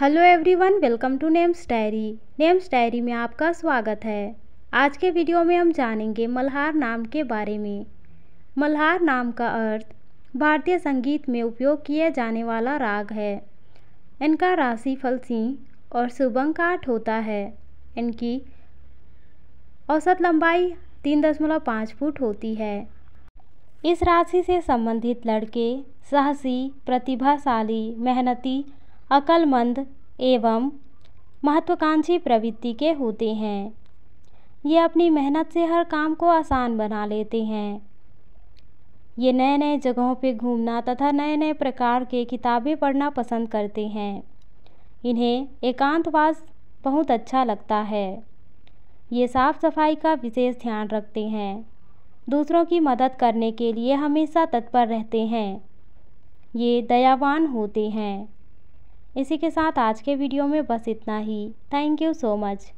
hello everyone welcome to names diary names diary में आपका स्वागत है आज के वीडियो में हम जानेंगे मल्हार नाम के बारे में मल्हार नाम का अर्थ भारतीय संगीत में उपयोग किया जाने वाला राग है इनका राशि फल सिंह और सुबंग आठ होता है इनकी औसत लंबाई तीन दशमलव पाँच फुट होती है इस राशि से संबंधित लड़के साहसी प्रतिभाशाली मेहनती अक्लमंद एवं महत्वाकांक्षी प्रवृत्ति के होते हैं ये अपनी मेहनत से हर काम को आसान बना लेते हैं ये नए नए जगहों पर घूमना तथा नए नए प्रकार के किताबें पढ़ना पसंद करते हैं इन्हें एकांतवास बहुत अच्छा लगता है ये साफ सफाई का विशेष ध्यान रखते हैं दूसरों की मदद करने के लिए हमेशा तत्पर रहते हैं ये दयावान होते हैं इसी के साथ आज के वीडियो में बस इतना ही थैंक यू सो मच